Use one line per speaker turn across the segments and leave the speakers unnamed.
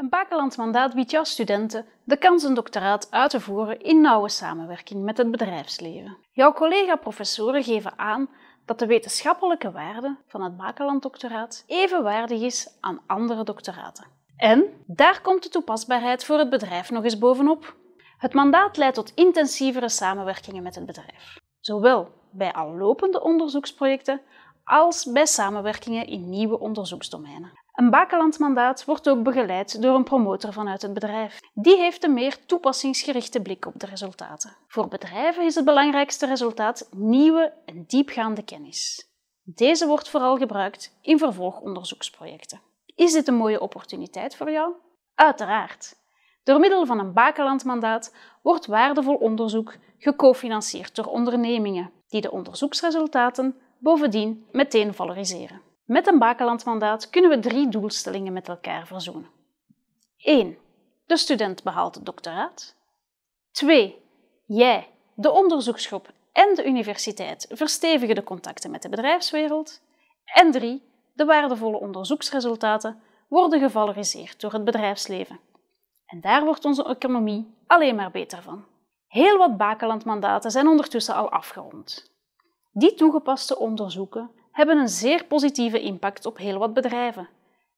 Een bakeland mandaat biedt jouw studenten de kans een doctoraat uit te voeren in nauwe samenwerking met het bedrijfsleven. Jouw collega-professoren geven aan dat de wetenschappelijke waarde van het Bakeland-doctoraat evenwaardig is aan andere doctoraten. En daar komt de toepasbaarheid voor het bedrijf nog eens bovenop. Het mandaat leidt tot intensievere samenwerkingen met het bedrijf, zowel bij al lopende onderzoeksprojecten als bij samenwerkingen in nieuwe onderzoeksdomeinen. Een bakenlandmandaat wordt ook begeleid door een promotor vanuit het bedrijf. Die heeft een meer toepassingsgerichte blik op de resultaten. Voor bedrijven is het belangrijkste resultaat nieuwe en diepgaande kennis. Deze wordt vooral gebruikt in vervolgonderzoeksprojecten. Is dit een mooie opportuniteit voor jou? Uiteraard. Door middel van een bakenlandmandaat wordt waardevol onderzoek gecofinancierd door ondernemingen die de onderzoeksresultaten bovendien meteen valoriseren. Met een bakenlandmandaat kunnen we drie doelstellingen met elkaar verzoenen. 1. De student behaalt het doctoraat. 2. Jij, de onderzoeksgroep en de universiteit verstevigen de contacten met de bedrijfswereld. En 3. De waardevolle onderzoeksresultaten worden gevaloriseerd door het bedrijfsleven. En daar wordt onze economie alleen maar beter van. Heel wat bakenlandmandaten zijn ondertussen al afgerond. Die toegepaste onderzoeken hebben een zeer positieve impact op heel wat bedrijven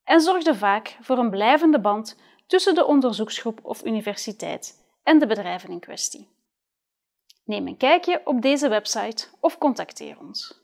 en zorgden vaak voor een blijvende band tussen de onderzoeksgroep of universiteit en de bedrijven in kwestie. Neem een kijkje op deze website of contacteer ons.